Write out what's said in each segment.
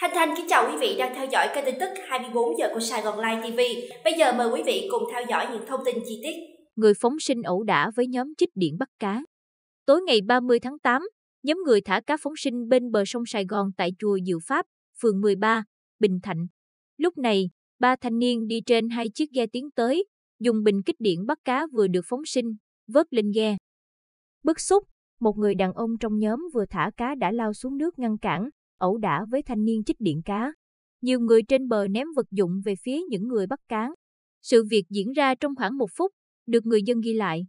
Thanh Thanh kính chào quý vị đang theo dõi kênh tin tức 24 giờ của Sài Gòn Live TV. Bây giờ mời quý vị cùng theo dõi những thông tin chi tiết. Người phóng sinh ẩu đả với nhóm chích điện bắt cá. Tối ngày 30 tháng 8, nhóm người thả cá phóng sinh bên bờ sông Sài Gòn tại chùa Diệu Pháp, phường 13, Bình Thạnh. Lúc này, ba thanh niên đi trên hai chiếc ghe tiến tới, dùng bình kích điện bắt cá vừa được phóng sinh, vớt lên ghe. Bức xúc, một người đàn ông trong nhóm vừa thả cá đã lao xuống nước ngăn cản, ẩu đả với thanh niên chích điện cá. Nhiều người trên bờ ném vật dụng về phía những người bắt cá. Sự việc diễn ra trong khoảng một phút, được người dân ghi lại.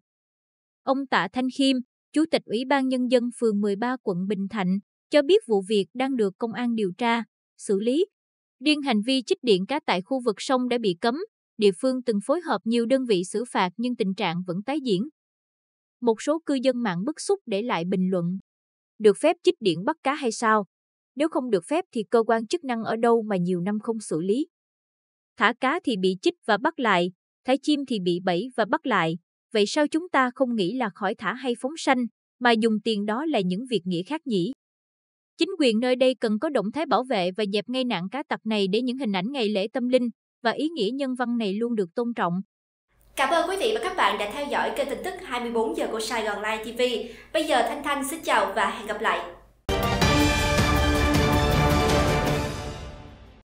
Ông Tạ Thanh Khiêm, Chủ tịch Ủy ban Nhân dân phường 13 quận Bình Thạnh, cho biết vụ việc đang được công an điều tra, xử lý. Riêng hành vi chích điện cá tại khu vực sông đã bị cấm, địa phương từng phối hợp nhiều đơn vị xử phạt nhưng tình trạng vẫn tái diễn. Một số cư dân mạng bức xúc để lại bình luận. Được phép chích điện bắt cá hay sao? Nếu không được phép thì cơ quan chức năng ở đâu mà nhiều năm không xử lý. Thả cá thì bị chích và bắt lại, thả chim thì bị bẫy và bắt lại. Vậy sao chúng ta không nghĩ là khỏi thả hay phóng sanh, mà dùng tiền đó là những việc nghĩa khác nhỉ? Chính quyền nơi đây cần có động thái bảo vệ và dẹp ngay nạn cá tặc này để những hình ảnh ngày lễ tâm linh và ý nghĩa nhân văn này luôn được tôn trọng. Cảm ơn quý vị và các bạn đã theo dõi kênh tin tức 24 giờ của Sài Gòn Live TV. Bây giờ Thanh Thanh xin chào và hẹn gặp lại.